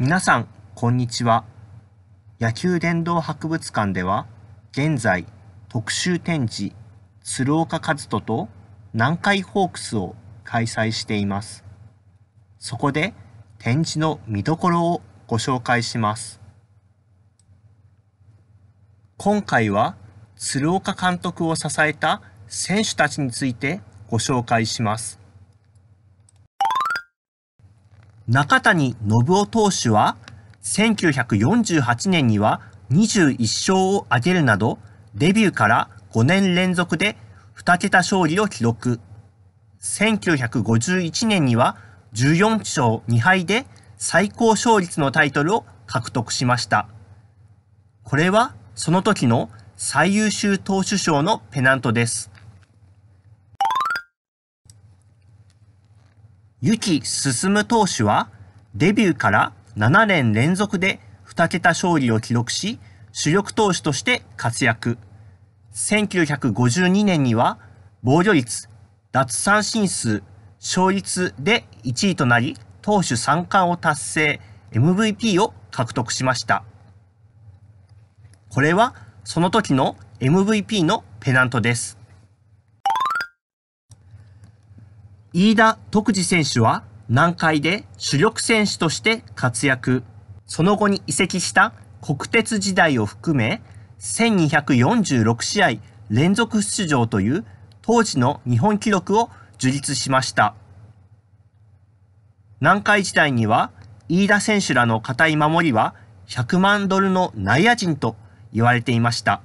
皆さん、こんにちは。野球殿堂博物館では、現在、特集展示、鶴岡和人と南海ホークスを開催しています。そこで、展示の見どころをご紹介します。今回は、鶴岡監督を支えた選手たちについてご紹介します。中谷信夫投手は、1948年には21勝を挙げるなど、デビューから5年連続で2桁勝利を記録。1951年には14勝2敗で最高勝率のタイトルを獲得しました。これはその時の最優秀投手賞のペナントです。湯木進投手は、デビューから7年連続で2桁勝利を記録し、主力投手として活躍。1952年には、防御率、奪三振数、勝率で1位となり、投手3冠を達成、MVP を獲得しました。これは、その時の MVP のペナントです。飯田徳次選手は南海で主力選手として活躍。その後に移籍した国鉄時代を含め、1246試合連続出場という当時の日本記録を樹立しました。南海時代には、飯田選手らの堅い守りは100万ドルの内野陣と言われていました。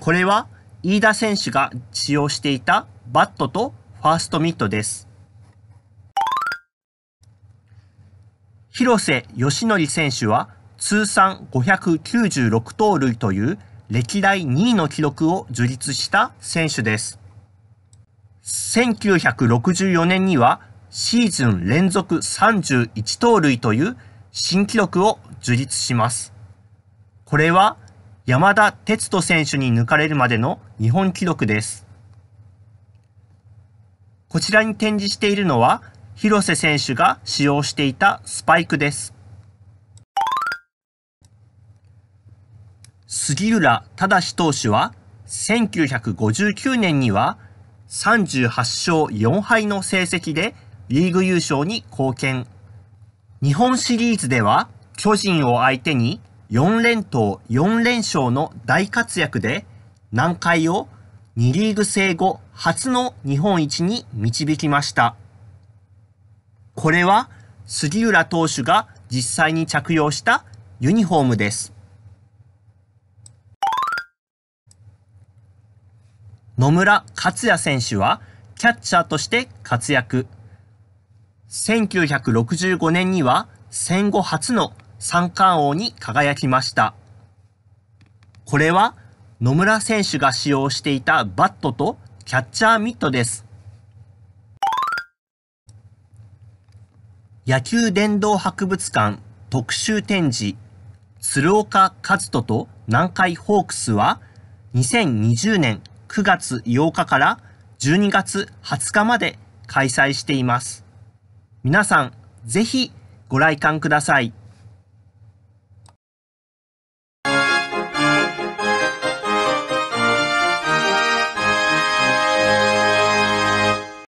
これは飯田選手が使用していたバットとファーストミットです。広瀬義則選手は通算596盗塁という歴代2位の記録を樹立した選手です。1964年にはシーズン連続31盗塁という新記録を樹立します。これは山田哲人選手に抜かれるまでの日本記録です。こちらに展示しているのは広瀬選手が使用していたスパイクです。杉浦正投手は1959年には38勝4敗の成績でリーグ優勝に貢献。日本シリーズでは巨人を相手に4連投4連勝の大活躍で南海を2リーグ制後初の日本一に導きました。これは杉浦投手が実際に着用したユニフォームです。野村克也選手はキャッチャーとして活躍。1965年には戦後初の三冠王に輝きました。これは野村選手が使用していたバットとキャッチャーミットです。野球殿堂博物館特集展示、鶴岡和人と南海ホークスは、2020年9月8日から12月20日まで開催しています。皆さん、ぜひご来館ください。